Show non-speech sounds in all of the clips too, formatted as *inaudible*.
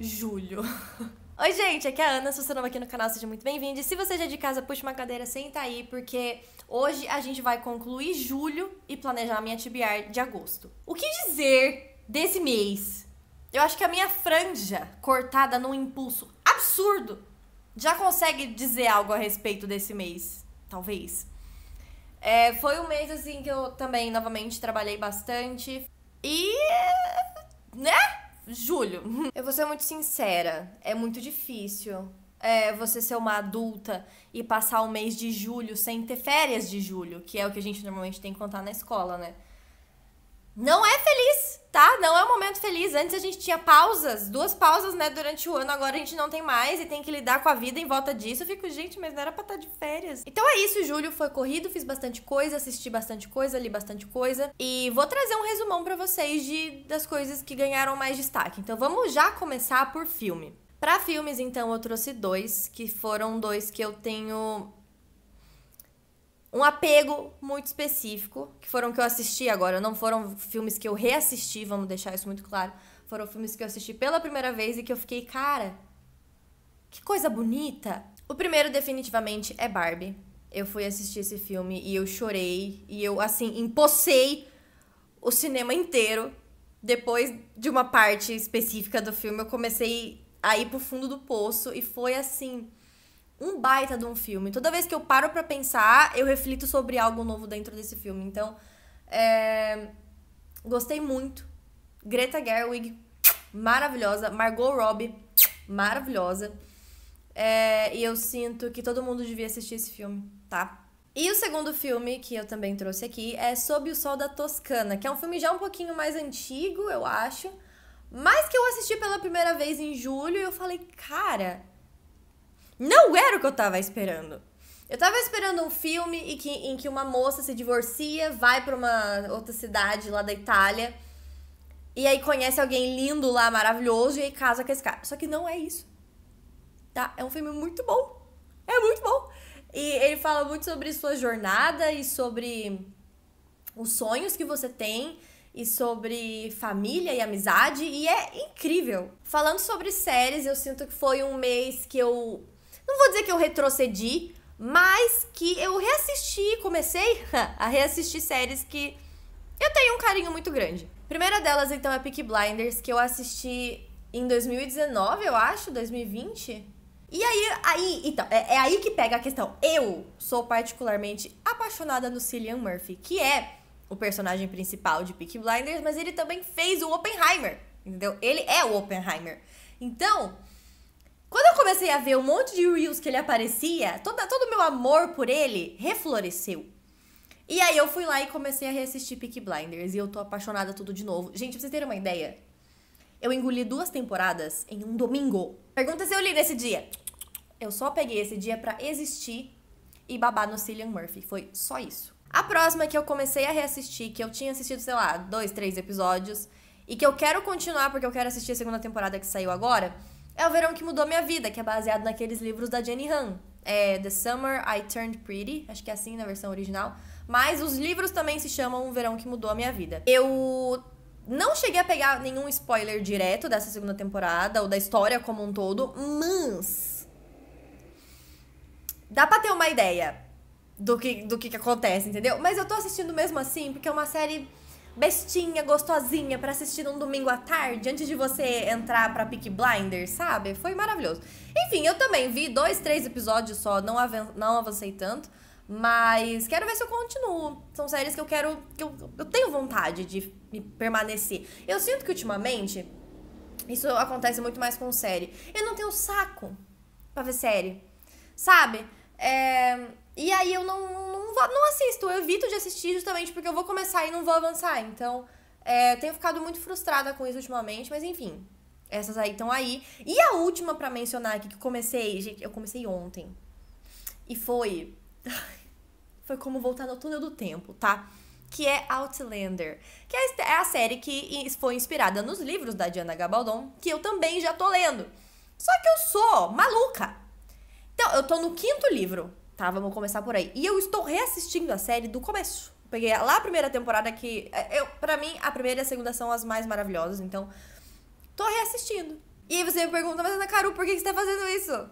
julho. *laughs* Oi, gente, aqui é a Ana, se você é novo aqui no canal, seja muito bem-vindo. E se você já é de casa, puxa uma cadeira, senta aí, porque hoje a gente vai concluir julho e planejar a minha TBR de agosto. O que dizer desse mês? Eu acho que a minha franja cortada num impulso absurdo já consegue dizer algo a respeito desse mês, talvez. É, foi um mês, assim, que eu também, novamente, trabalhei bastante. E... né? julho. Eu vou ser muito sincera, é muito difícil. É, você ser uma adulta e passar o mês de julho sem ter férias de julho, que é o que a gente normalmente tem que contar na escola, né? Não é feliz! tá, não é um momento feliz. Antes a gente tinha pausas, duas pausas, né, durante o ano, agora a gente não tem mais e tem que lidar com a vida em volta disso. Eu fico, gente, mas não era pra estar tá de férias. Então é isso, julho foi corrido, fiz bastante coisa, assisti bastante coisa, li bastante coisa e vou trazer um resumão para vocês de das coisas que ganharam mais destaque. Então vamos já começar por filme. Para filmes, então, eu trouxe dois, que foram dois que eu tenho um apego muito específico, que foram que eu assisti agora, não foram filmes que eu reassisti, vamos deixar isso muito claro. Foram filmes que eu assisti pela primeira vez e que eu fiquei, cara, que coisa bonita. O primeiro definitivamente é Barbie. Eu fui assistir esse filme e eu chorei e eu assim empocei o cinema inteiro. Depois de uma parte específica do filme, eu comecei a ir pro fundo do poço e foi assim um baita de um filme. Toda vez que eu paro para pensar, eu reflito sobre algo novo dentro desse filme. Então, é... gostei muito. Greta Gerwig, maravilhosa. Margot Robbie, maravilhosa. É... E eu sinto que todo mundo devia assistir esse filme, tá? E o segundo filme que eu também trouxe aqui é Sob o Sol da Toscana, que é um filme já um pouquinho mais antigo, eu acho. Mas que eu assisti pela primeira vez em julho e eu falei, cara, não era o que eu tava esperando. Eu tava esperando um filme em que, em que uma moça se divorcia, vai para uma outra cidade lá da Itália, e aí conhece alguém lindo lá, maravilhoso, e aí casa com esse cara. Só que não é isso. Tá? É um filme muito bom. É muito bom. E ele fala muito sobre sua jornada e sobre os sonhos que você tem e sobre família e amizade e é incrível. Falando sobre séries, eu sinto que foi um mês que eu não vou dizer que eu retrocedi, mas que eu reassisti, comecei *laughs* a reassistir séries que eu tenho um carinho muito grande. A primeira delas, então, é Peak Blinders, que eu assisti em 2019, eu acho, 2020. E aí, aí então, é, é aí que pega a questão. Eu sou particularmente apaixonada no Cillian Murphy, que é o personagem principal de Peak Blinders, mas ele também fez o Oppenheimer, entendeu? Ele é o Oppenheimer. Então, quando eu comecei a ver um monte de Reels que ele aparecia, toda, todo o meu amor por ele refloresceu. E aí eu fui lá e comecei a reassistir Peak Blinders e eu tô apaixonada tudo de novo. Gente, pra vocês terem uma ideia, eu engoli duas temporadas em um domingo. Pergunta se eu li nesse dia. Eu só peguei esse dia para existir e babar no Cillian Murphy. Foi só isso. A próxima é que eu comecei a reassistir, que eu tinha assistido, sei lá, dois, três episódios, e que eu quero continuar porque eu quero assistir a segunda temporada que saiu agora, é o verão que mudou minha vida, que é baseado naqueles livros da Jenny Han. É The Summer I Turned Pretty, acho que é assim na versão original. Mas os livros também se chamam O Verão que Mudou a Minha Vida. Eu não cheguei a pegar nenhum spoiler direto dessa segunda temporada ou da história como um todo, mas. Dá pra ter uma ideia do que, do que, que acontece, entendeu? Mas eu tô assistindo mesmo assim, porque é uma série bestinha, gostosinha para assistir num domingo à tarde, antes de você entrar pra Peak Blinder*, sabe? Foi maravilhoso. Enfim, eu também vi dois, três episódios só, não, avan não avancei tanto. Mas quero ver se eu continuo. São séries que eu quero. que eu, eu tenho vontade de permanecer. Eu sinto que ultimamente. Isso acontece muito mais com série. Eu não tenho saco pra ver série. Sabe? É, e aí eu não, não assisto, eu evito de assistir justamente porque eu vou começar e não vou avançar. Então, é, tenho ficado muito frustrada com isso ultimamente, mas enfim, essas aí estão aí. E a última para mencionar aqui que comecei, gente, eu comecei ontem. E foi. *laughs* Foi como voltar no túnel do tempo, tá? Que é Outlander. Que é a é série que foi inspirada nos livros da Diana Gabaldon, que eu também já tô lendo. Só que eu sou maluca. Então, eu tô no quinto livro. Tá, vamos começar por aí. E eu estou reassistindo a série do começo. Peguei lá a primeira temporada que. É, eu, pra mim, a primeira e a segunda são as mais maravilhosas, então. Tô reassistindo. E aí você me pergunta, mas Ana Caru, por que você tá fazendo isso?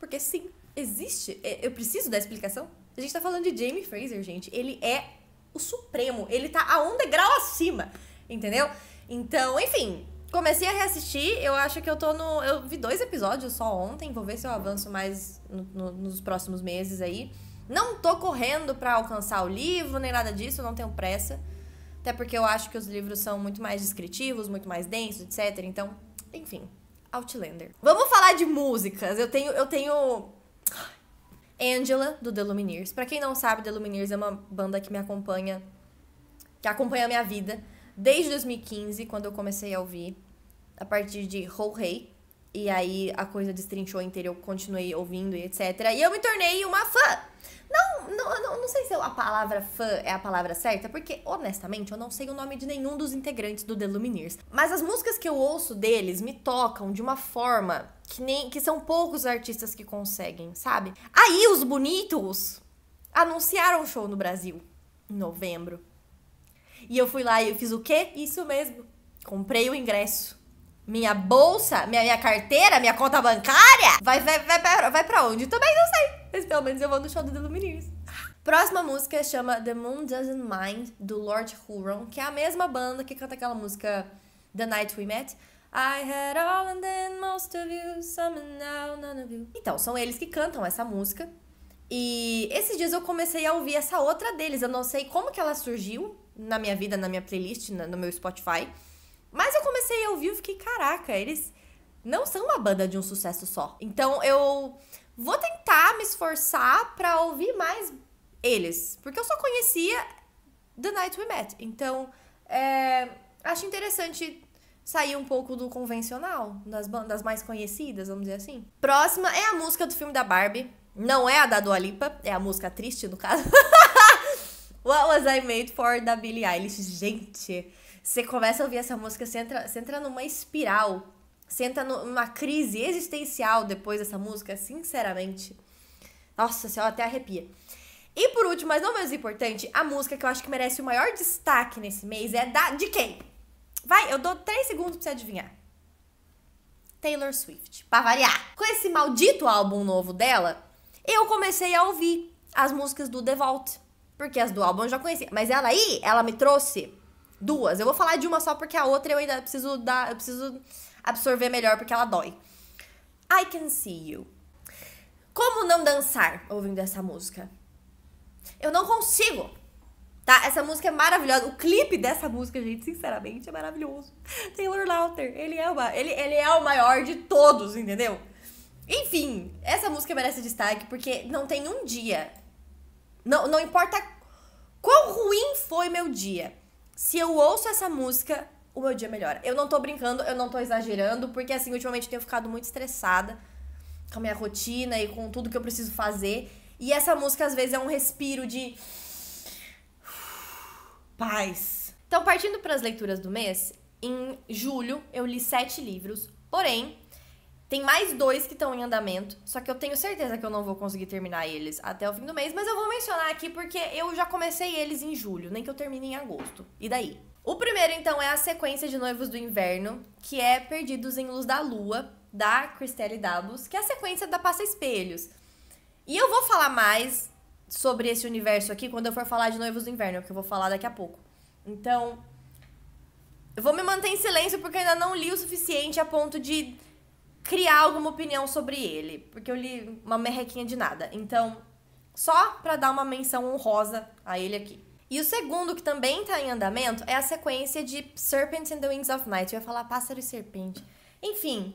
Porque sim, existe. É, eu preciso da explicação. A gente tá falando de Jamie Fraser, gente. Ele é o supremo. Ele tá a um degrau acima. Entendeu? Então, enfim, Comecei a reassistir, eu acho que eu tô no. Eu vi dois episódios só ontem, vou ver se eu avanço mais no, no, nos próximos meses aí. Não tô correndo para alcançar o livro, nem nada disso, não tenho pressa. Até porque eu acho que os livros são muito mais descritivos, muito mais densos, etc. Então, enfim, Outlander. Vamos falar de músicas. Eu tenho. Eu tenho. Angela, do The Lumineers. Pra quem não sabe, The Lumineers é uma banda que me acompanha. Que acompanha a minha vida desde 2015, quando eu comecei a ouvir, a partir de Ho Hey. E aí a coisa destrinchou inteira, eu continuei ouvindo e etc. E eu me tornei uma fã! Não, não, não, não sei se a palavra fã é a palavra certa, porque honestamente eu não sei o nome de nenhum dos integrantes do The Lumineers. Mas as músicas que eu ouço deles me tocam de uma forma que nem que são poucos artistas que conseguem, sabe? Aí os bonitos anunciaram o show no Brasil em novembro. E eu fui lá e eu fiz o quê? Isso mesmo. Comprei o ingresso. Minha bolsa, minha, minha carteira, minha conta bancária? Vai, vai, vai, pra, vai pra onde? Também não sei. Mas pelo menos eu vou no show do The Lumineers. Próxima música chama The Moon Doesn't Mind, do Lord Huron, que é a mesma banda que canta aquela música The Night We Met. I had all and then most of you, some and now none of you. Então, são eles que cantam essa música. E esses dias eu comecei a ouvir essa outra deles. Eu não sei como que ela surgiu, na minha vida, na minha playlist, na, no meu Spotify. Mas eu comecei a ouvir e fiquei, caraca, eles não são uma banda de um sucesso só. Então eu vou tentar me esforçar para ouvir mais eles, porque eu só conhecia The Night We Met. Então, é, acho interessante sair um pouco do convencional, das bandas mais conhecidas, vamos dizer assim. Próxima é a música do filme da Barbie. Não é a da Dua Lipa, é a música triste, no caso. *laughs* What Was I Made For, da Billie Eilish. Gente, você começa a ouvir essa música, você entra, você entra numa espiral, você entra numa crise existencial depois dessa música, sinceramente. Nossa senhora, até arrepia. E por último, mas não menos importante, a música que eu acho que merece o maior destaque nesse mês é da. De quem? Vai, eu dou 3 segundos pra você adivinhar. Taylor Swift. Pra variar. Com esse maldito álbum novo dela, eu comecei a ouvir as músicas do The Vault. Porque as do álbum eu já conhecia. Mas ela aí, ela me trouxe duas. Eu vou falar de uma só porque a outra eu ainda preciso dar, eu preciso absorver melhor porque ela dói. I Can See You. Como não dançar ouvindo essa música? Eu não consigo. Tá? Essa música é maravilhosa. O clipe dessa música, gente, sinceramente, é maravilhoso. Taylor Lautner, ele é, uma, ele, ele é o maior de todos, entendeu? Enfim, essa música merece destaque porque não tem um dia não, não importa quão ruim foi meu dia. Se eu ouço essa música, o meu dia melhora. Eu não tô brincando, eu não tô exagerando, porque assim, ultimamente eu tenho ficado muito estressada com a minha rotina e com tudo que eu preciso fazer. E essa música às vezes é um respiro de paz. Então, partindo para as leituras do mês, em julho eu li sete livros, porém tem mais dois que estão em andamento, só que eu tenho certeza que eu não vou conseguir terminar eles até o fim do mês, mas eu vou mencionar aqui porque eu já comecei eles em julho, nem que eu termine em agosto. E daí? O primeiro, então, é a sequência de Noivos do Inverno, que é Perdidos em Luz da Lua, da Christelle Dabos, que é a sequência da Passa Espelhos. E eu vou falar mais sobre esse universo aqui quando eu for falar de Noivos do Inverno, que eu vou falar daqui a pouco. Então, eu vou me manter em silêncio porque eu ainda não li o suficiente a ponto de criar alguma opinião sobre ele, porque eu li uma merrequinha de nada. Então, só para dar uma menção honrosa a ele aqui. E o segundo, que também está em andamento, é a sequência de Serpents and the Wings of Night. Eu ia falar pássaro e serpente. Enfim,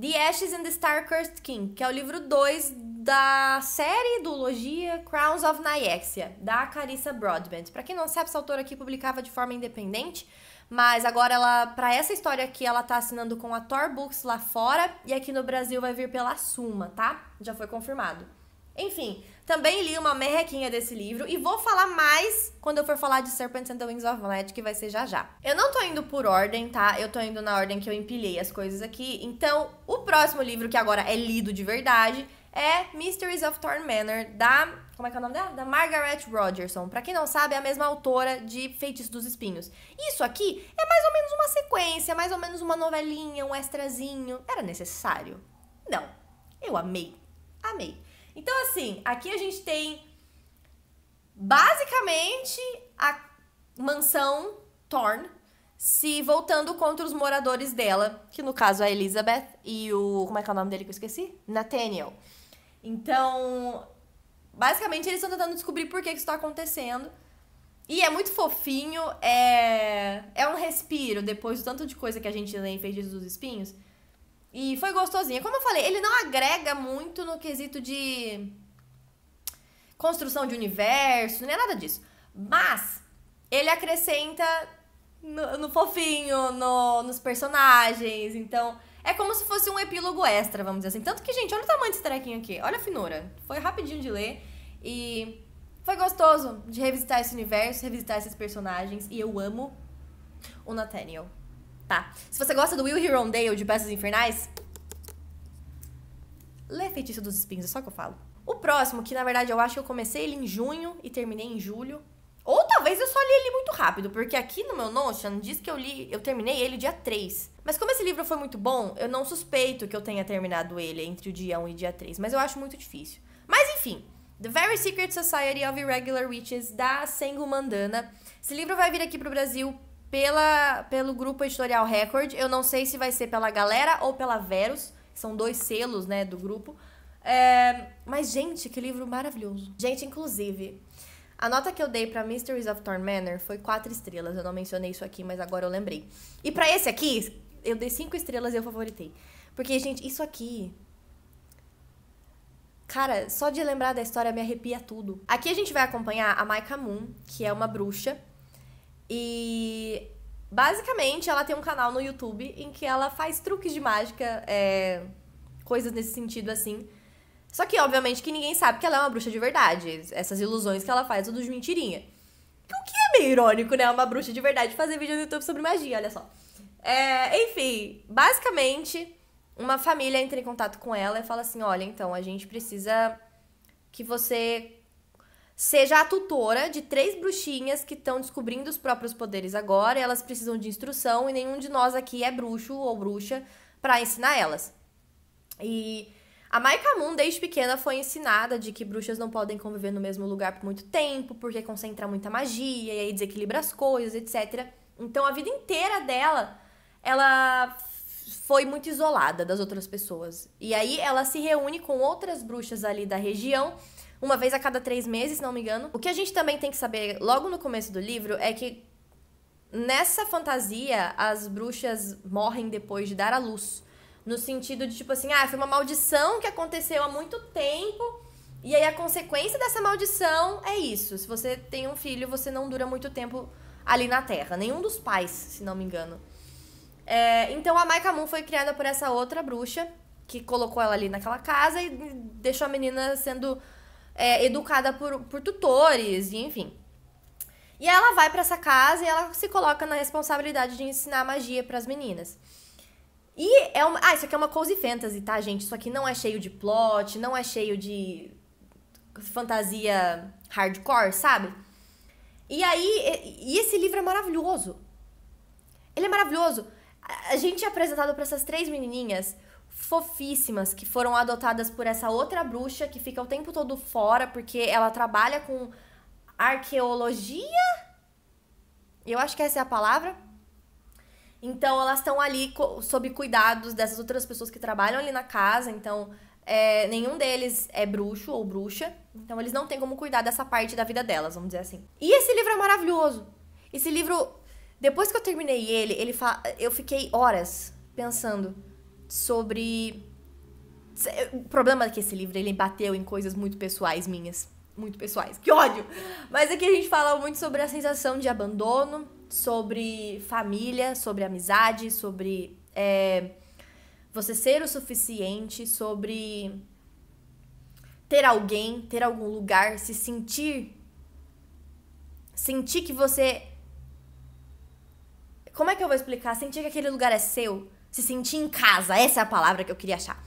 The Ashes and the Star-Cursed King, que é o livro 2 da série do Logia Crowns of Nyxia, da Carissa Broadbent. Para quem não sabe, essa autora aqui publicava de forma independente, mas agora ela, para essa história aqui, ela tá assinando com a Thor Books lá fora e aqui no Brasil vai vir pela Suma, tá? Já foi confirmado. Enfim, também li uma merrequinha desse livro e vou falar mais quando eu for falar de Serpents and the Wings of Light, que vai ser já já. Eu não tô indo por ordem, tá? Eu tô indo na ordem que eu empilhei as coisas aqui. Então, o próximo livro que agora é lido de verdade é Mysteries of Thorn Manor, da. Como é que é o nome dela? Da Margaret Rogerson. Pra quem não sabe, é a mesma autora de Feitiço dos Espinhos. Isso aqui é mais ou menos uma sequência, mais ou menos uma novelinha, um extrazinho. Era necessário? Não. Eu amei. Amei. Então, assim, aqui a gente tem basicamente a mansão Thorn se voltando contra os moradores dela, que no caso é a Elizabeth e o. Como é que é o nome dele que eu esqueci? Nathaniel. Então, basicamente eles estão tentando descobrir por que, que isso tá acontecendo. E é muito fofinho, é, é um respiro depois do tanto de coisa que a gente lê em Feitiços dos Espinhos. E foi gostosinho. Como eu falei, ele não agrega muito no quesito de construção de universo, nem é nada disso. Mas ele acrescenta no, no fofinho, no, nos personagens. Então, é como se fosse um epílogo extra, vamos dizer assim. Tanto que, gente, olha o tamanho desse trequinho aqui. Olha a finura. Foi rapidinho de ler e foi gostoso de revisitar esse universo, revisitar esses personagens. E eu amo o Nathaniel. Tá. Se você gosta do Will Hirondale de Peças Infernais, lê Feitiço dos Espinhos, é só que eu falo. O próximo, que na verdade eu acho que eu comecei ele em junho e terminei em julho. Ou talvez eu só li ele muito rápido, porque aqui no meu Notion diz que eu li, eu terminei ele dia 3. Mas como esse livro foi muito bom, eu não suspeito que eu tenha terminado ele entre o dia 1 e dia 3, mas eu acho muito difícil. Mas enfim, The Very Secret Society of Irregular Witches, da Sengu Mandana. Esse livro vai vir aqui pro Brasil pela, pelo grupo Editorial Record. Eu não sei se vai ser pela Galera ou pela Verus. São dois selos, né, do grupo. É... Mas, gente, que livro maravilhoso. Gente, inclusive, a nota que eu dei para Mysteries of Thorn Manor foi quatro estrelas. Eu não mencionei isso aqui, mas agora eu lembrei. E para esse aqui, eu dei cinco estrelas e eu favoritei. Porque, gente, isso aqui. Cara, só de lembrar da história me arrepia tudo. Aqui a gente vai acompanhar a Maika Moon, que é uma bruxa. E basicamente ela tem um canal no YouTube em que ela faz truques de mágica, é, coisas nesse sentido assim. Só que, obviamente, que ninguém sabe que ela é uma bruxa de verdade. Essas ilusões que ela faz, tudo de mentirinha. O que é meio irônico, né? Uma bruxa de verdade fazer vídeo no YouTube sobre magia, olha só. É, enfim, basicamente, uma família entra em contato com ela e fala assim: olha, então, a gente precisa que você seja a tutora de três bruxinhas que estão descobrindo os próprios poderes agora, elas precisam de instrução e nenhum de nós aqui é bruxo ou bruxa para ensinar elas. E a Maika Moon, desde pequena, foi ensinada de que bruxas não podem conviver no mesmo lugar por muito tempo, porque concentra muita magia e aí desequilibra as coisas, etc. Então a vida inteira dela ela foi muito isolada das outras pessoas. E aí ela se reúne com outras bruxas ali da região uma vez a cada três meses, se não me engano. O que a gente também tem que saber logo no começo do livro é que nessa fantasia as bruxas morrem depois de dar à luz. No sentido de tipo assim, ah, foi uma maldição que aconteceu há muito tempo. E aí a consequência dessa maldição é isso. Se você tem um filho, você não dura muito tempo ali na Terra. Nenhum dos pais, se não me engano. É, então a Maika Moon foi criada por essa outra bruxa que colocou ela ali naquela casa e deixou a menina sendo é, educada por, por tutores, e enfim. E ela vai para essa casa e ela se coloca na responsabilidade de ensinar magia para as meninas. E é uma. Ah, isso aqui é uma cozy fantasy, tá, gente? Isso aqui não é cheio de plot, não é cheio de fantasia hardcore, sabe? E aí. E esse livro é maravilhoso. Ele é maravilhoso a gente é apresentado para essas três menininhas fofíssimas que foram adotadas por essa outra bruxa que fica o tempo todo fora porque ela trabalha com arqueologia. Eu acho que essa é a palavra. Então elas estão ali sob cuidados dessas outras pessoas que trabalham ali na casa. Então é, nenhum deles é bruxo ou bruxa. Então eles não têm como cuidar dessa parte da vida delas, vamos dizer assim. E esse livro é maravilhoso. Esse livro depois que eu terminei ele, ele fa... eu fiquei horas pensando sobre eh, o problema é que esse livro ele bateu em coisas muito pessoais minhas, muito pessoais. Que ódio. Mas aqui a gente fala muito sobre a sensação de abandono, sobre família, sobre amizade, sobre é, você ser o suficiente, sobre ter alguém, ter algum lugar, se sentir sentir que você como é que eu vou explicar? Sentir que aquele lugar é seu, se sentir em casa, essa é a palavra que eu queria achar.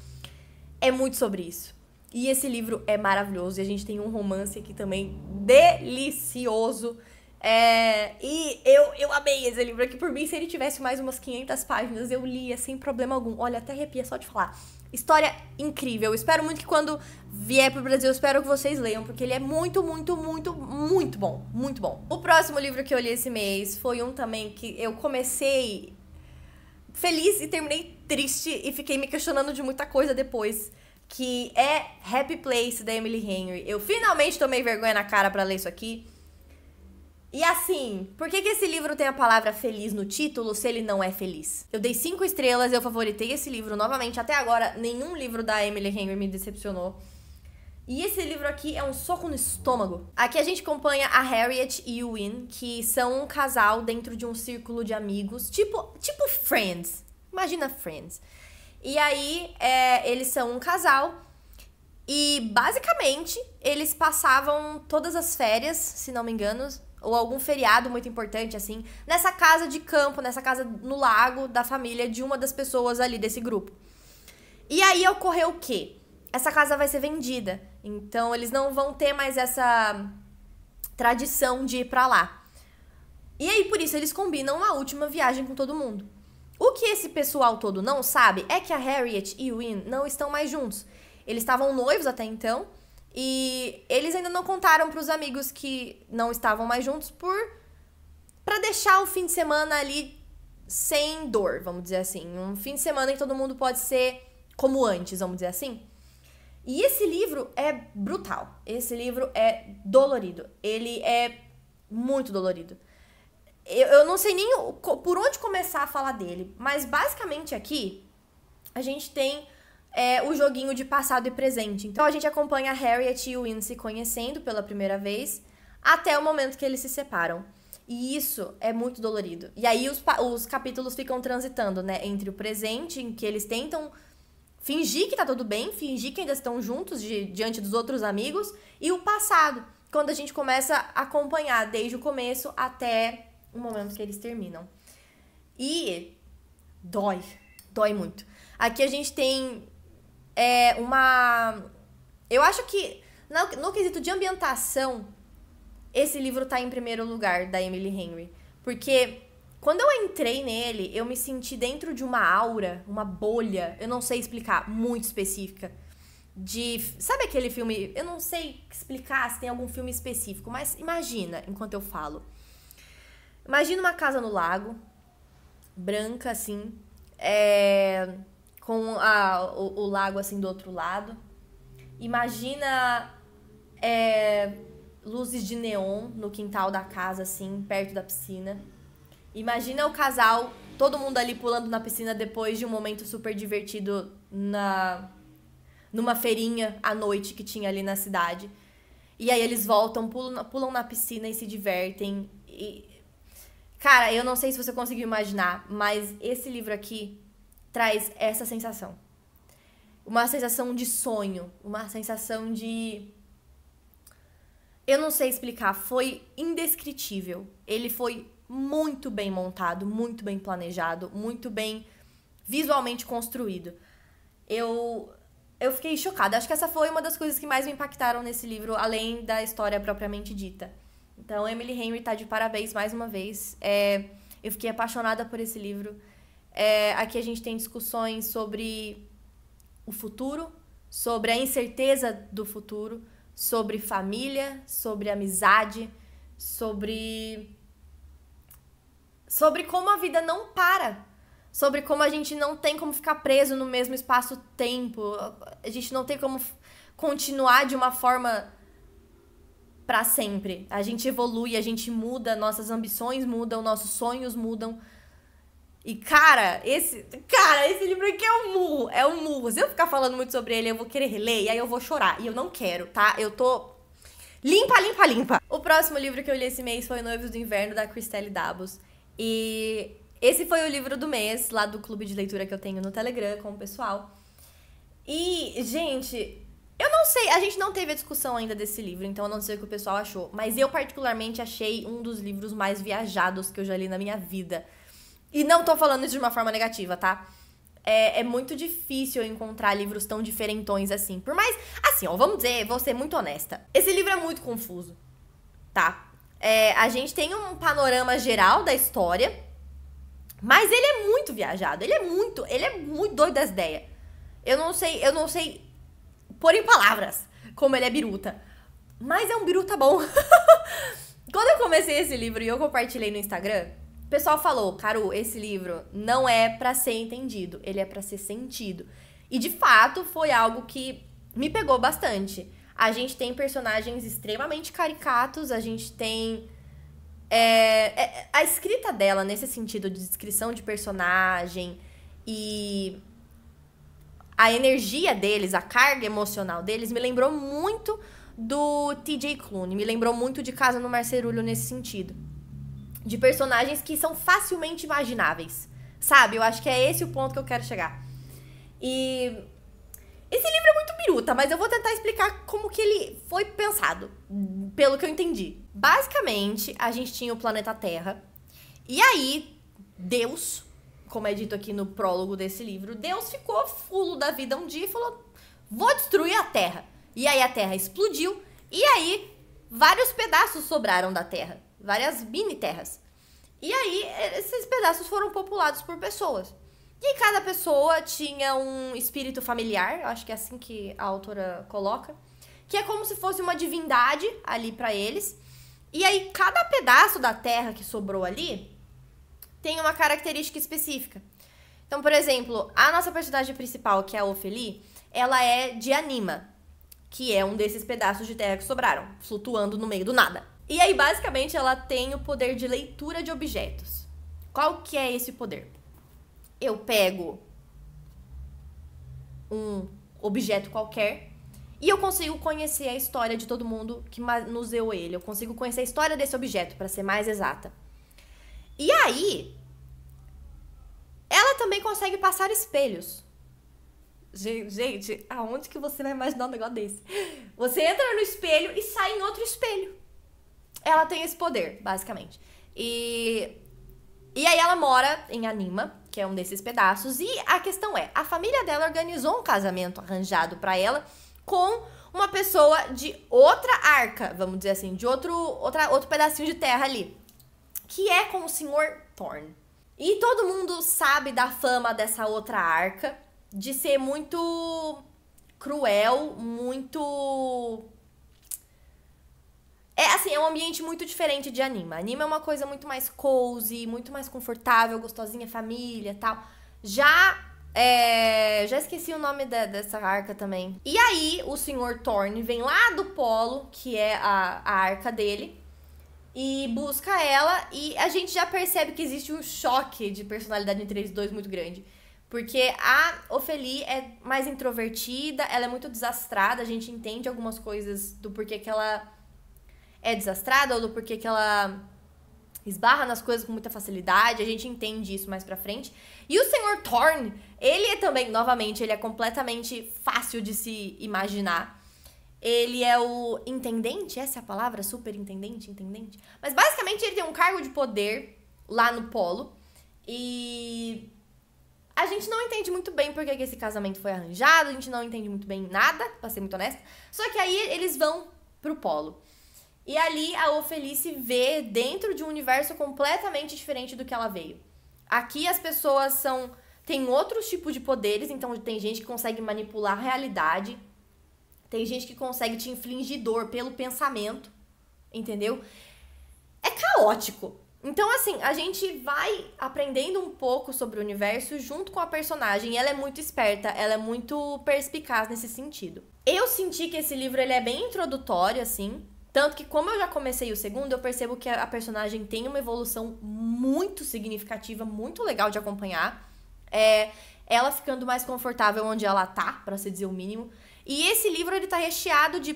É muito sobre isso. E esse livro é maravilhoso. E a gente tem um romance aqui também delicioso. É, e eu, eu amei esse livro aqui. Por mim, se ele tivesse mais umas 500 páginas, eu lia sem problema algum. Olha, até arrepia só de falar. História incrível. espero muito que quando vier pro Brasil, espero que vocês leiam, porque ele é muito, muito, muito, muito bom. Muito bom. O próximo livro que eu li esse mês foi um também que eu comecei feliz e terminei triste e fiquei me questionando de muita coisa depois que é Happy Place da Emily Henry. Eu finalmente tomei vergonha na cara para ler isso aqui. E assim, por que, que esse livro tem a palavra feliz no título se ele não é feliz? Eu dei cinco estrelas, eu favoritei esse livro novamente. Até agora, nenhum livro da Emily Henry me decepcionou. E esse livro aqui é um soco no estômago. Aqui a gente acompanha a Harriet e o Win, que são um casal dentro de um círculo de amigos, tipo, tipo Friends. Imagina Friends. E aí, é, eles são um casal e basicamente eles passavam todas as férias, se não me engano, ou algum feriado muito importante, assim, nessa casa de campo, nessa casa no lago da família de uma das pessoas ali desse grupo. E aí ocorreu o quê? Essa casa vai ser vendida. Então eles não vão ter mais essa tradição de ir para lá. E aí por isso eles combinam uma última viagem com todo mundo. O que esse pessoal todo não sabe é que a Harriet e o Win não estão mais juntos. Eles estavam noivos até então, e eles ainda não contaram para os amigos que não estavam mais juntos por para deixar o fim de semana ali sem dor, vamos dizer assim, um fim de semana em que todo mundo pode ser como antes, vamos dizer assim. E esse livro é brutal. Esse livro é dolorido. Ele é muito dolorido. Eu, eu não sei nem o, por onde começar a falar dele, mas basicamente aqui a gente tem é o joguinho de passado e presente. Então a gente acompanha a Harriet e o Win se conhecendo pela primeira vez até o momento que eles se separam. E isso é muito dolorido. E aí os, os capítulos ficam transitando, né? Entre o presente, em que eles tentam fingir que tá tudo bem, fingir que ainda estão juntos de, diante dos outros amigos, e o passado, quando a gente começa a acompanhar desde o começo até o momento que eles terminam. E dói, dói muito. Aqui a gente tem é, uma. Eu acho que no, no quesito de ambientação, esse livro tá em primeiro lugar da Emily Henry. Porque quando eu entrei nele, eu me senti dentro de uma aura, uma bolha, eu não sei explicar, muito específica. De. Sabe aquele filme? Eu não sei explicar se tem algum filme específico, mas imagina enquanto eu falo. Imagina uma casa no lago, branca assim, é, com a, o, o lago assim do outro lado. Imagina é, luzes de neon no quintal da casa, assim, perto da piscina. Imagina o casal, todo mundo ali pulando na piscina depois de um momento super divertido na numa feirinha à noite que tinha ali na cidade. E aí eles voltam, pulam, pulam na piscina e se divertem. E... Cara, eu não sei se você conseguiu imaginar, mas esse livro aqui traz essa sensação. Uma sensação de sonho, uma sensação de. Eu não sei explicar, foi indescritível. Ele foi muito bem montado, muito bem planejado, muito bem visualmente construído. Eu eu fiquei chocada. Acho que essa foi uma das coisas que mais me impactaram nesse livro, além da história propriamente dita. Então, Emily Henry tá de parabéns mais uma vez. É, eu fiquei apaixonada por esse livro. É, aqui a gente tem discussões sobre o futuro, sobre a incerteza do futuro, sobre família, sobre amizade, sobre sobre como a vida não para, sobre como a gente não tem como ficar preso no mesmo espaço-tempo, a gente não tem como continuar de uma forma para sempre. A gente evolui, a gente muda, nossas ambições mudam, nossos sonhos mudam. E, cara, esse. Cara, esse livro aqui é um murro. É um murro. Se eu ficar falando muito sobre ele, eu vou querer reler e aí eu vou chorar. E eu não quero, tá? Eu tô. Limpa, limpa, limpa. O próximo livro que eu li esse mês foi Noivos do Inverno, da Christelle Dabos. E esse foi o livro do mês, lá do clube de leitura que eu tenho no Telegram com o pessoal. E, gente, eu não sei, a gente não teve a discussão ainda desse livro, então eu não sei o que o pessoal achou. Mas eu, particularmente, achei um dos livros mais viajados que eu já li na minha vida. E não tô falando isso de uma forma negativa, tá? É, é, muito difícil eu encontrar livros tão diferentões assim. Por mais, assim, ó, vamos dizer, vou ser muito honesta. Esse livro é muito confuso, tá? É, a gente tem um panorama geral da história, mas ele é muito viajado, ele é muito, ele é muito doido das ideias. Eu não sei, eu não sei pôr em palavras como ele é biruta, mas é um biruta bom. *laughs* Quando eu comecei esse livro e eu compartilhei no Instagram, pessoal falou, Caru, esse livro não é para ser entendido, ele é para ser sentido. E de fato foi algo que me pegou bastante. A gente tem personagens extremamente caricatos, a gente tem. É, é, a escrita dela, nesse sentido de descrição de personagem e a energia deles, a carga emocional deles, me lembrou muito do TJ Clooney, me lembrou muito de Casa no Marcerulho nesse sentido de personagens que são facilmente imagináveis. Sabe? Eu acho que é esse o ponto que eu quero chegar. E esse livro é muito biruta, mas eu vou tentar explicar como que ele foi pensado, pelo que eu entendi. Basicamente, a gente tinha o planeta Terra. E aí, Deus, como é dito aqui no prólogo desse livro, Deus ficou fulo da vida um dia e falou: "Vou destruir a Terra". E aí a Terra explodiu, e aí vários pedaços sobraram da Terra várias mini terras. E aí, esses pedaços foram populados por pessoas. E cada pessoa tinha um espírito familiar, acho que é assim que a autora coloca, que é como se fosse uma divindade ali para eles. E aí, cada pedaço da terra que sobrou ali tem uma característica específica. Então, por exemplo, a nossa personagem principal, que é a Ofeli, ela é de Anima, que é um desses pedaços de terra que sobraram, flutuando no meio do nada. E aí, basicamente, ela tem o poder de leitura de objetos. Qual que é esse poder? Eu pego um objeto qualquer e eu consigo conhecer a história de todo mundo que manuseou ele. Eu consigo conhecer a história desse objeto, para ser mais exata. E aí, ela também consegue passar espelhos. Gente, aonde que você vai imaginar um negócio desse? Você entra no espelho e sai em outro espelho. Ela tem esse poder, basicamente. E. E aí ela mora em Anima, que é um desses pedaços, e a questão é, a família dela organizou um casamento arranjado para ela com uma pessoa de outra arca, vamos dizer assim, de outro, outra, outro pedacinho de terra ali, que é com o senhor Thorn. E todo mundo sabe da fama dessa outra arca, de ser muito cruel, muito é assim, é um ambiente muito diferente de anima. Anima é uma coisa muito mais cozy, muito mais confortável, gostosinha, família tal. Já. É, já esqueci o nome da, dessa arca também. E aí, o senhor Thorne vem lá do polo, que é a, a arca dele, e busca ela. E a gente já percebe que existe um choque de personalidade entre eles dois muito grande. Porque a Ofeli é mais introvertida, ela é muito desastrada, a gente entende algumas coisas do porquê que ela é desastrada ou do porquê que ela esbarra nas coisas com muita facilidade, a gente entende isso mais pra frente. E o Senhor Thorn, ele é também, novamente, ele é completamente fácil de se imaginar. Ele é o intendente, essa é a palavra, superintendente, intendente. Mas basicamente ele tem um cargo de poder lá no polo e a gente não entende muito bem porque que esse casamento foi arranjado, a gente não entende muito bem nada, pra ser muito honesta. Só que aí eles vão pro polo. E ali a Ofelice vê dentro de um universo completamente diferente do que ela veio. Aqui as pessoas são tem outros tipos de poderes, então tem gente que consegue manipular a realidade, tem gente que consegue te infligir dor pelo pensamento, entendeu? É caótico. Então, assim, a gente vai aprendendo um pouco sobre o universo junto com a personagem. Ela é muito esperta, ela é muito perspicaz nesse sentido. Eu senti que esse livro ele é bem introdutório, assim, tanto que, como eu já comecei o segundo, eu percebo que a personagem tem uma evolução muito significativa, muito legal de acompanhar. É, ela ficando mais confortável onde ela tá, para se dizer o mínimo. E esse livro, ele tá recheado de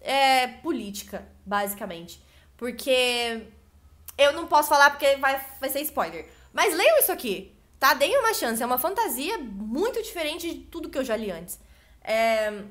é, política, basicamente. Porque eu não posso falar porque vai, vai ser spoiler. Mas leiam isso aqui, tá? Deem uma chance. É uma fantasia muito diferente de tudo que eu já li antes. É,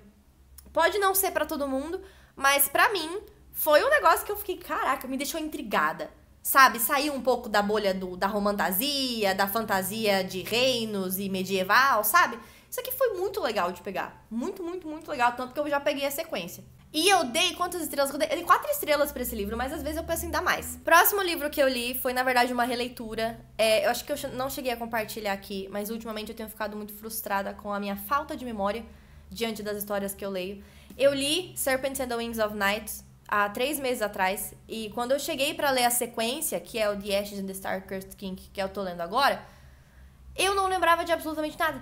pode não ser para todo mundo, mas para mim foi um negócio que eu fiquei, caraca, me deixou intrigada. Sabe, saiu um pouco da bolha do, da romantasia, da fantasia de reinos e medieval, sabe? Isso aqui foi muito legal de pegar. Muito, muito, muito legal. Tanto que eu já peguei a sequência. E eu dei quantas estrelas? Eu dei, eu dei quatro estrelas para esse livro, mas às vezes eu penso ainda mais. Próximo livro que eu li foi, na verdade, uma releitura. É, eu acho que eu não cheguei a compartilhar aqui, mas ultimamente eu tenho ficado muito frustrada com a minha falta de memória diante das histórias que eu leio. Eu li Serpents and the Wings of Night, há três meses atrás. E quando eu cheguei para ler a sequência, que é o The Ashes and the Star Cursed King, que eu tô lendo agora, eu não lembrava de absolutamente nada.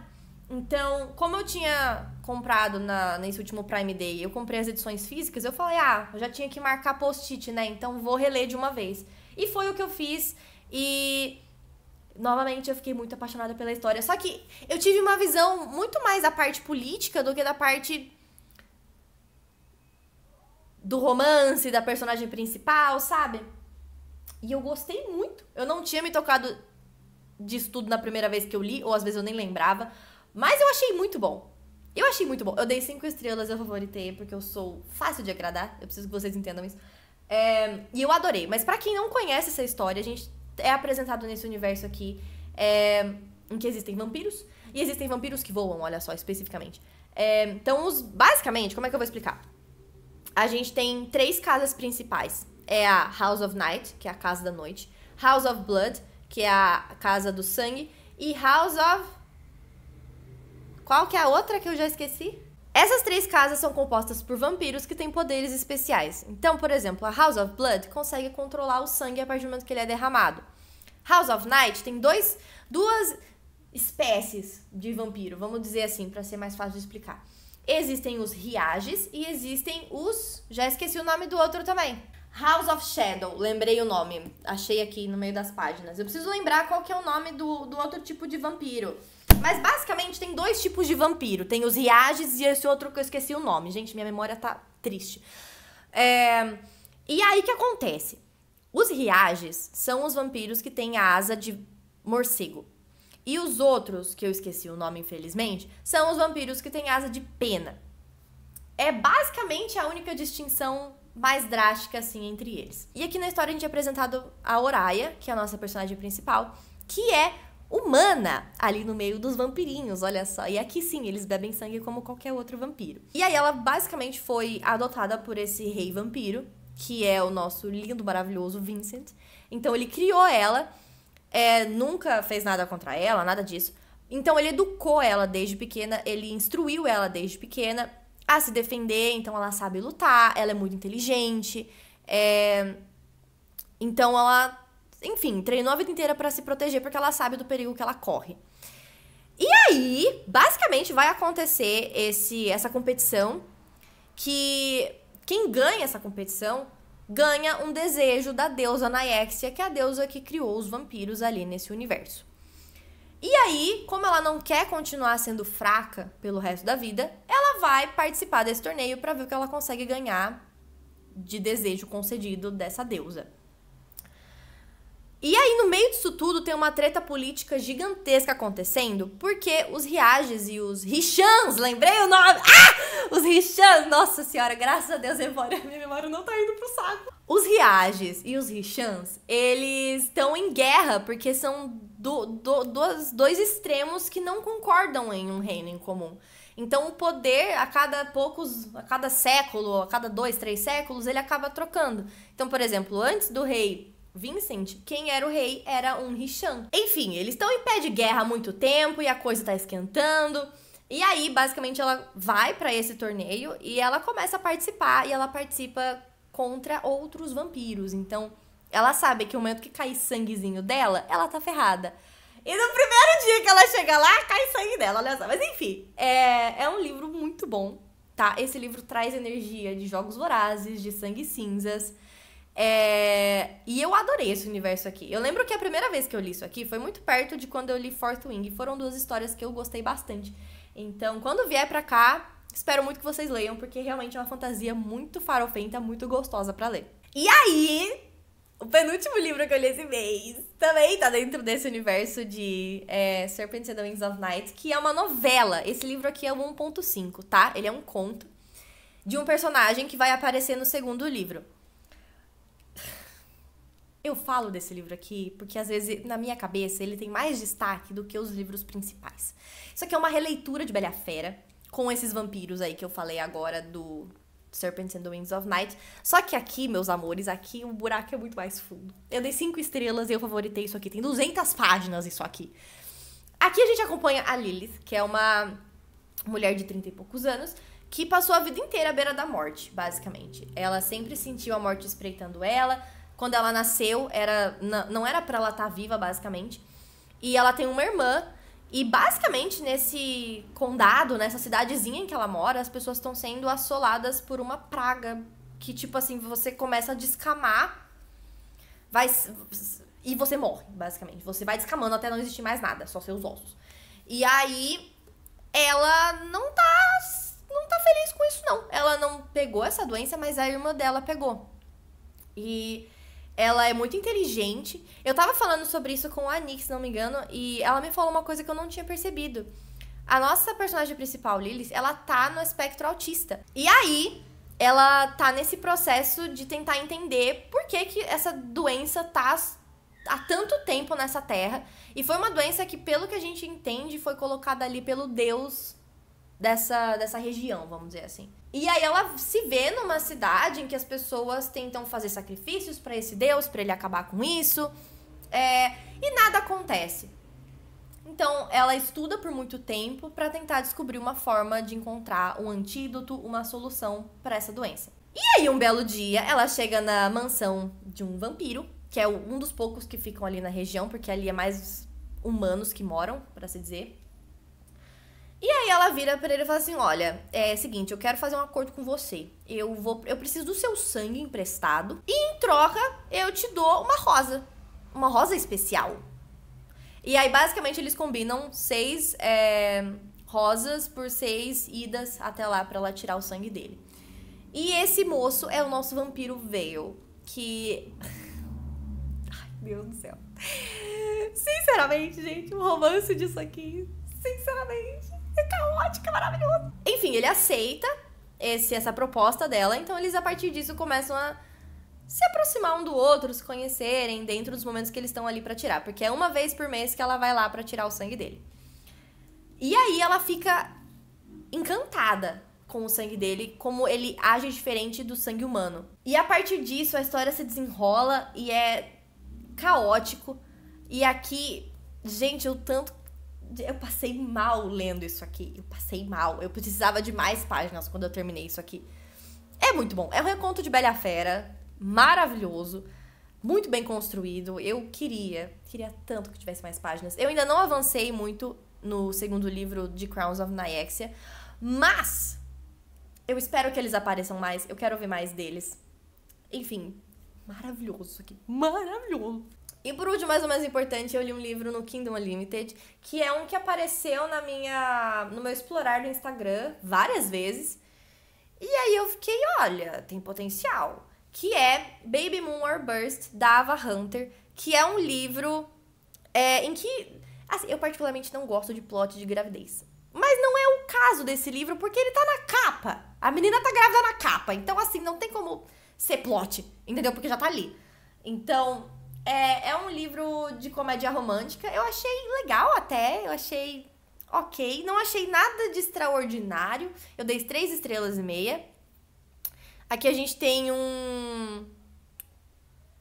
Então, como eu tinha comprado na, nesse último Prime Day, eu comprei as edições físicas, eu falei, ah, eu já tinha que marcar post-it, né? Então vou reler de uma vez. E foi o que eu fiz. E novamente eu fiquei muito apaixonada pela história. Só que eu tive uma visão muito mais da parte política do que da parte do romance da personagem principal, sabe? E eu gostei muito. Eu não tinha me tocado disso tudo na primeira vez que eu li, ou às vezes eu nem lembrava, mas eu achei muito bom. Eu achei muito bom. Eu dei cinco estrelas, eu favoritei, porque eu sou fácil de agradar. Eu preciso que vocês entendam isso. É, e eu adorei. Mas para quem não conhece essa história, a gente é apresentado nesse universo aqui é, em que existem vampiros. E existem vampiros que voam, olha só, especificamente. É, então, os, basicamente, como é que eu vou explicar? a gente tem três casas principais. É a House of Night, que é a casa da noite, House of Blood, que é a casa do sangue, e House of Qual que é a outra que eu já esqueci? Essas três casas são compostas por vampiros que têm poderes especiais. Então, por exemplo, a House of Blood consegue controlar o sangue a partir do momento que ele é derramado. House of Night tem dois, duas espécies de vampiro, vamos dizer assim, para ser mais fácil de explicar. Existem os Riages e existem os. Já esqueci o nome do outro também. House of Shadow, lembrei o nome. Achei aqui no meio das páginas. Eu preciso lembrar qual que é o nome do, do outro tipo de vampiro. Mas basicamente tem dois tipos de vampiro. Tem os Riages e esse outro que eu esqueci o nome. Gente, minha memória tá triste. É... E aí que acontece? Os Riages são os vampiros que têm a asa de morcego. E os outros, que eu esqueci o nome infelizmente, são os vampiros que têm asa de pena. É basicamente a única distinção mais drástica assim entre eles. E aqui na história a gente é apresentado a Oraya, que é a nossa personagem principal, que é humana ali no meio dos vampirinhos, olha só. E aqui sim, eles bebem sangue como qualquer outro vampiro. E aí ela basicamente foi adotada por esse rei vampiro, que é o nosso lindo, maravilhoso Vincent. Então ele criou ela é, nunca fez nada contra ela, nada disso. Então ele educou ela desde pequena, ele instruiu ela desde pequena a se defender, então ela sabe lutar, ela é muito inteligente. É... Então ela, enfim, treinou a vida inteira para se proteger porque ela sabe do perigo que ela corre. E aí, basicamente vai acontecer esse essa competição que quem ganha essa competição ganha um desejo da deusa Naexia, que é a deusa que criou os vampiros ali nesse universo. E aí, como ela não quer continuar sendo fraca pelo resto da vida, ela vai participar desse torneio para ver o que ela consegue ganhar de desejo concedido dessa deusa. E aí, no meio disso tudo, tem uma treta política gigantesca acontecendo, porque os Riages e os Richans, lembrei o nome! Ah! Os Richans! Nossa senhora, graças a Deus, memória, *laughs* minha memória não tá indo pro saco. Os Riages e os Richans, eles estão em guerra, porque são do, do, dois, dois extremos que não concordam em um reino em comum. Então o poder a cada poucos, a cada século, a cada dois, três séculos, ele acaba trocando. Então, por exemplo, antes do rei Vincent, quem era o rei era um Richan. Enfim, eles estão em pé de guerra há muito tempo e a coisa tá esquentando. E aí, basicamente, ela vai para esse torneio e ela começa a participar e ela participa contra outros vampiros. Então, ela sabe que no momento que cai sanguezinho dela, ela tá ferrada. E no primeiro dia que ela chega lá, cai sangue dela, olha só. Mas enfim, é, é um livro muito bom, tá? Esse livro traz energia de jogos vorazes, de sangue cinzas. É... E eu adorei esse universo aqui. Eu lembro que a primeira vez que eu li isso aqui foi muito perto de quando eu li Fourth Wing. Foram duas histórias que eu gostei bastante. Então, quando vier pra cá, espero muito que vocês leiam, porque realmente é uma fantasia muito farofenta, muito gostosa para ler. E aí, o penúltimo livro que eu li esse mês também tá dentro desse universo de é, Serpents and the Wings of Night, que é uma novela. Esse livro aqui é o 1.5, tá? Ele é um conto de um personagem que vai aparecer no segundo livro. Eu falo desse livro aqui porque às vezes na minha cabeça ele tem mais destaque do que os livros principais. Isso aqui é uma releitura de Bela Fera com esses vampiros aí que eu falei agora do Serpents and the of Night. Só que aqui, meus amores, aqui o buraco é muito mais fundo. Eu dei cinco estrelas e eu favoritei isso aqui. Tem 200 páginas isso aqui. Aqui a gente acompanha a Lilith, que é uma mulher de 30 e poucos anos que passou a vida inteira à beira da morte, basicamente. Ela sempre sentiu a morte espreitando ela quando ela nasceu, era não era para ela estar tá viva, basicamente. E ela tem uma irmã. E basicamente nesse condado, nessa cidadezinha em que ela mora, as pessoas estão sendo assoladas por uma praga que tipo assim, você começa a descamar, vai e você morre, basicamente. Você vai descamando até não existir mais nada, só seus ossos. E aí ela não tá não tá feliz com isso não. Ela não pegou essa doença, mas a irmã dela pegou. E ela é muito inteligente. Eu tava falando sobre isso com a Nick, se não me engano, e ela me falou uma coisa que eu não tinha percebido. A nossa personagem principal, Lilith, ela tá no espectro autista. E aí, ela tá nesse processo de tentar entender por que, que essa doença tá há tanto tempo nessa terra. E foi uma doença que, pelo que a gente entende, foi colocada ali pelo deus dessa, dessa região, vamos dizer assim. E aí ela se vê numa cidade em que as pessoas tentam fazer sacrifícios para esse deus, para ele acabar com isso, é, e nada acontece. Então ela estuda por muito tempo para tentar descobrir uma forma de encontrar um antídoto, uma solução para essa doença. E aí um belo dia ela chega na mansão de um vampiro, que é um dos poucos que ficam ali na região, porque ali é mais humanos que moram, para se dizer. E aí ela vira para ele e fala assim: "Olha, é o seguinte, eu quero fazer um acordo com você. Eu vou eu preciso do seu sangue emprestado e em troca eu te dou uma rosa, uma rosa especial". E aí basicamente eles combinam seis é, rosas por seis idas até lá para ela tirar o sangue dele. E esse moço é o nosso vampiro Veil, que *laughs* Ai, meu Deus do céu. Sinceramente, gente, o um romance disso aqui, sinceramente, é caótica, é maravilhoso. Enfim, ele aceita esse, essa proposta dela, então eles a partir disso começam a se aproximar um do outro, se conhecerem dentro dos momentos que eles estão ali para tirar, porque é uma vez por mês que ela vai lá para tirar o sangue dele. E aí ela fica encantada com o sangue dele, como ele age diferente do sangue humano. E a partir disso a história se desenrola e é caótico. E aqui, gente, o tanto eu passei mal lendo isso aqui. Eu passei mal. Eu precisava de mais páginas quando eu terminei isso aqui. É muito bom. É um reconto de Bela Fera, maravilhoso, muito bem construído. Eu queria, queria tanto que tivesse mais páginas. Eu ainda não avancei muito no segundo livro de Crowns of Nyxia, mas eu espero que eles apareçam mais. Eu quero ver mais deles. Enfim, maravilhoso isso aqui. Maravilhoso. E por último, mais ou menos importante, eu li um livro no Kingdom Unlimited, que é um que apareceu na minha, no meu explorar do Instagram várias vezes. E aí eu fiquei, olha, tem potencial. Que é Baby Moon Burst da Ava Hunter, que é um livro é, em que. Assim, eu particularmente não gosto de plot de gravidez. Mas não é o caso desse livro, porque ele tá na capa. A menina tá grávida na capa. Então, assim, não tem como ser plot, entendeu? Porque já tá ali. Então, é, é um livro de comédia romântica. Eu achei legal até, eu achei ok. Não achei nada de extraordinário. Eu dei três estrelas e meia. Aqui a gente tem um.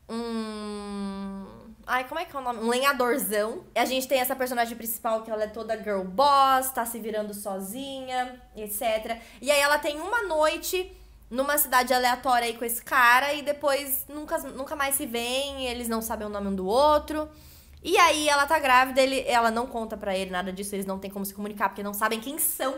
Um. Ai, como é que é o nome? Um lenhadorzão. A gente tem essa personagem principal que ela é toda girl boss, tá se virando sozinha, etc. E aí ela tem uma noite numa cidade aleatória aí com esse cara e depois nunca, nunca mais se veem, eles não sabem o nome um do outro. E aí ela tá grávida, ele, ela não conta pra ele nada disso, eles não têm como se comunicar porque não sabem quem são.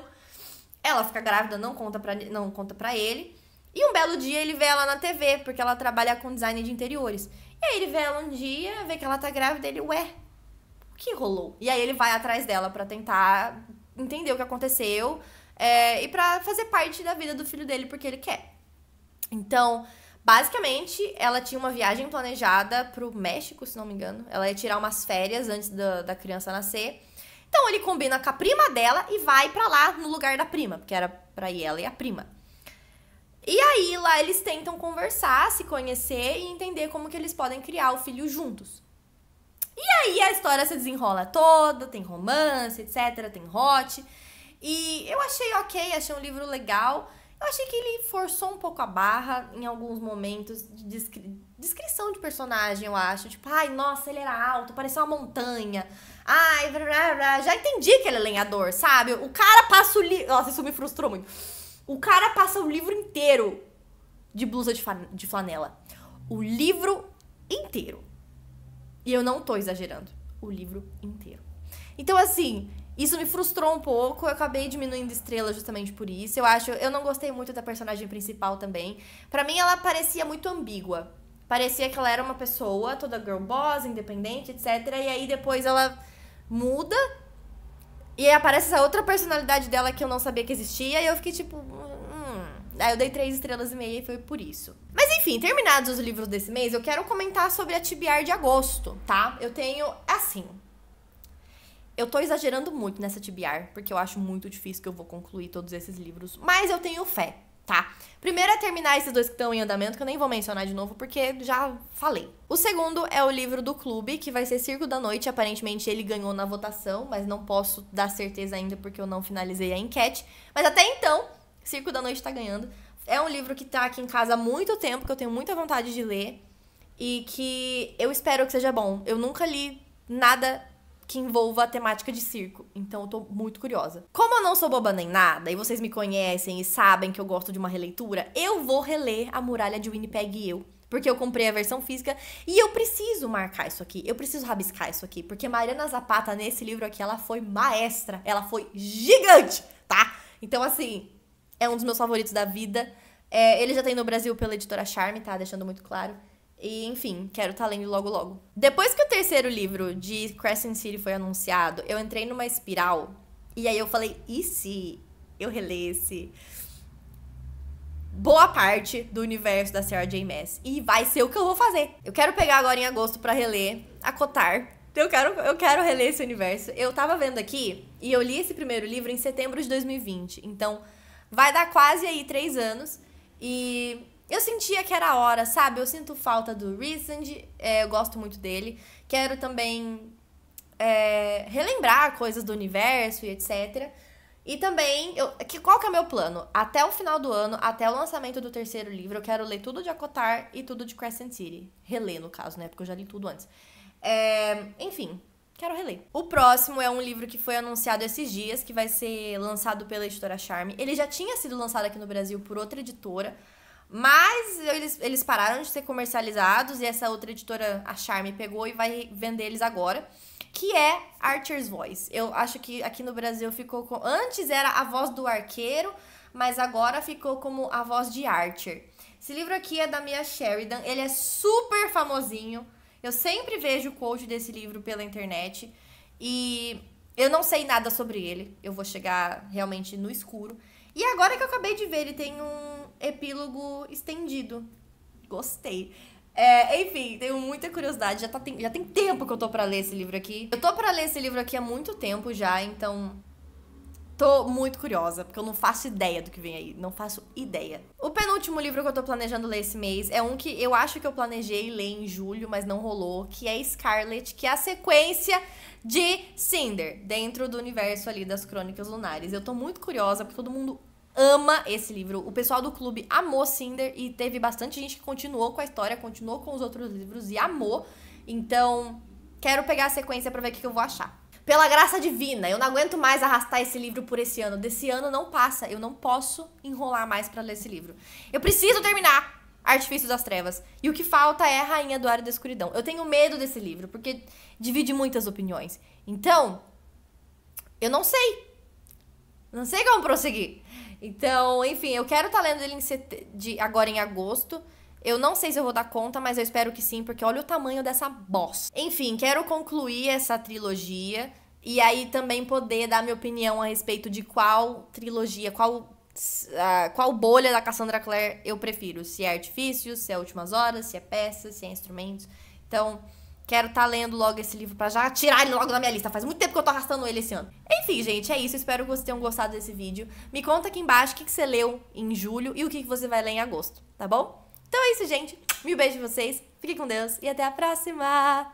Ela fica grávida, não conta pra, não conta pra ele. E um belo dia ele vê ela na TV, porque ela trabalha com design de interiores. E aí ele vê ela um dia, vê que ela tá grávida, ele, ué, o que rolou? E aí ele vai atrás dela para tentar entender o que aconteceu, é, e para fazer parte da vida do filho dele porque ele quer. Então, basicamente, ela tinha uma viagem planejada pro México, se não me engano. Ela ia tirar umas férias antes da, da criança nascer. Então ele combina com a prima dela e vai para lá no lugar da prima, porque era para ir ela e a prima. E aí lá eles tentam conversar, se conhecer e entender como que eles podem criar o filho juntos. E aí a história se desenrola toda, tem romance, etc, tem hot. E eu achei ok, achei um livro legal. Eu achei que ele forçou um pouco a barra em alguns momentos de descri descrição de personagem, eu acho. Tipo, ai, nossa, ele era alto, parecia uma montanha. Ai, blá, blá. já entendi que ele é lenhador, sabe? O cara passa o livro. Nossa, isso me frustrou muito. O cara passa o livro inteiro de blusa de, de flanela. O livro inteiro. E eu não tô exagerando. O livro inteiro. Então, assim, isso me frustrou um pouco, eu acabei diminuindo estrela justamente por isso. Eu acho, eu não gostei muito da personagem principal também. Para mim ela parecia muito ambígua. Parecia que ela era uma pessoa toda girl boss, independente, etc. E aí depois ela muda e aí aparece essa outra personalidade dela que eu não sabia que existia e eu fiquei tipo, hum, hum. Aí eu dei três estrelas e meia e foi por isso. Mas enfim, terminados os livros desse mês, eu quero comentar sobre a TBR de agosto, tá? Eu tenho, assim, eu tô exagerando muito nessa TBR, porque eu acho muito difícil que eu vou concluir todos esses livros, mas eu tenho fé, tá? Primeiro é terminar esses dois que estão em andamento, que eu nem vou mencionar de novo, porque já falei. O segundo é o livro do clube, que vai ser Circo da Noite. Aparentemente ele ganhou na votação, mas não posso dar certeza ainda porque eu não finalizei a enquete. Mas até então, Circo da Noite tá ganhando. É um livro que tá aqui em casa há muito tempo, que eu tenho muita vontade de ler e que eu espero que seja bom. Eu nunca li nada que envolva a temática de circo. Então eu tô muito curiosa. Como eu não sou boba nem nada, e vocês me conhecem e sabem que eu gosto de uma releitura, eu vou reler A Muralha de Winnipeg e eu porque eu comprei a versão física e eu preciso marcar isso aqui, eu preciso rabiscar isso aqui, porque Mariana Zapata nesse livro aqui ela foi maestra, ela foi gigante, tá? Então assim, é um dos meus favoritos da vida. É, ele já tem no Brasil pela editora Charme, tá? Deixando muito claro. E, enfim, quero estar tá lendo logo logo. Depois que o terceiro livro de Crescent City foi anunciado, eu entrei numa espiral. E aí eu falei, e se eu relesse boa parte do universo da Sarah J. Maas? E vai ser o que eu vou fazer. Eu quero pegar agora em agosto para reler, acotar. Eu quero, eu quero reler esse universo. Eu tava vendo aqui, e eu li esse primeiro livro em setembro de 2020. Então, vai dar quase aí três anos. E eu sentia que era a hora, sabe? Eu sinto falta do Recent, é, eu gosto muito dele. Quero também é, relembrar coisas do universo e etc. E também, eu, que, qual que é o meu plano? Até o final do ano, até o lançamento do terceiro livro, eu quero ler tudo de Acotar e tudo de Crescent City. Reler, no caso, né? Porque eu já li tudo antes. É, enfim, quero reler. O próximo é um livro que foi anunciado esses dias, que vai ser lançado pela editora Charme. Ele já tinha sido lançado aqui no Brasil por outra editora, mas eles, eles pararam de ser comercializados e essa outra editora, a Charme, pegou e vai vender eles agora. Que é Archer's Voice. Eu acho que aqui no Brasil ficou. Com... Antes era a voz do arqueiro, mas agora ficou como a voz de Archer. Esse livro aqui é da Mia Sheridan, ele é super famosinho. Eu sempre vejo o quote desse livro pela internet e eu não sei nada sobre ele. Eu vou chegar realmente no escuro. E agora que eu acabei de ver, ele tem um epílogo estendido. Gostei. É, enfim, tenho muita curiosidade. Já, tá, tem, já tem tempo que eu tô pra ler esse livro aqui. Eu tô pra ler esse livro aqui há muito tempo já, então. Tô muito curiosa, porque eu não faço ideia do que vem aí. Não faço ideia. O penúltimo livro que eu tô planejando ler esse mês é um que eu acho que eu planejei ler em julho, mas não rolou, que é Scarlet, que é a sequência de Cinder, dentro do universo ali das Crônicas Lunares. Eu tô muito curiosa, porque todo mundo ama esse livro. O pessoal do clube amou Cinder e teve bastante gente que continuou com a história, continuou com os outros livros e amou. Então, quero pegar a sequência para ver o que eu vou achar. Pela graça divina, eu não aguento mais arrastar esse livro por esse ano. Desse ano não passa, eu não posso enrolar mais para ler esse livro. Eu preciso terminar Artifício das Trevas. E o que falta é a Rainha do Ar e da Escuridão. Eu tenho medo desse livro, porque divide muitas opiniões. Então, eu não sei. Não sei como prosseguir. Então, enfim, eu quero estar tá lendo ele em set... de... agora em agosto. Eu não sei se eu vou dar conta, mas eu espero que sim, porque olha o tamanho dessa bosta. Enfim, quero concluir essa trilogia e aí também poder dar minha opinião a respeito de qual trilogia, qual uh, qual bolha da Cassandra Clare eu prefiro, se é artifício, se é últimas horas, se é peças, se é instrumentos. Então, Quero estar tá lendo logo esse livro para já tirar ele logo da minha lista. Faz muito tempo que eu tô arrastando ele esse ano. Enfim, gente, é isso. Espero que vocês tenham gostado desse vídeo. Me conta aqui embaixo o que, que você leu em julho e o que, que você vai ler em agosto, tá bom? Então é isso, gente. Mil beijos de vocês. Fiquem com Deus e até a próxima!